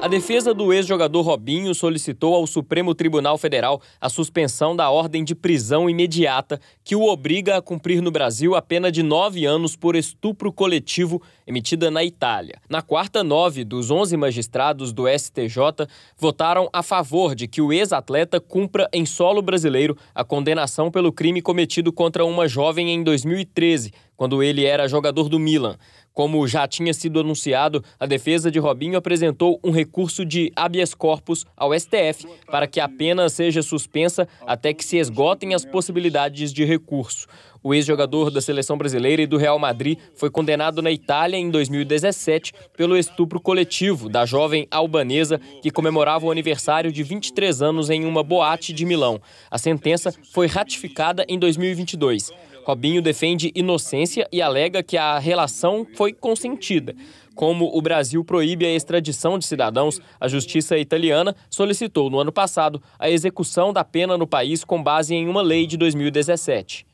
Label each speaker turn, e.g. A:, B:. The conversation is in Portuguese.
A: A defesa do ex-jogador Robinho solicitou ao Supremo Tribunal Federal a suspensão da ordem de prisão imediata que o obriga a cumprir no Brasil a pena de nove anos por estupro coletivo emitida na Itália. Na quarta, nove dos onze magistrados do STJ votaram a favor de que o ex-atleta cumpra em solo brasileiro a condenação pelo crime cometido contra uma jovem em 2013, quando ele era jogador do Milan. Como já tinha sido anunciado, a defesa de Robinho apresentou um recurso de habeas corpus ao STF para que a pena seja suspensa até que se esgotem as possibilidades de recurso. O ex-jogador da seleção brasileira e do Real Madrid foi condenado na Itália em 2017 pelo estupro coletivo da jovem albanesa que comemorava o aniversário de 23 anos em uma boate de Milão. A sentença foi ratificada em 2022. Robinho defende inocência e alega que a relação foi consentida. Como o Brasil proíbe a extradição de cidadãos, a justiça italiana solicitou no ano passado a execução da pena no país com base em uma lei de 2017.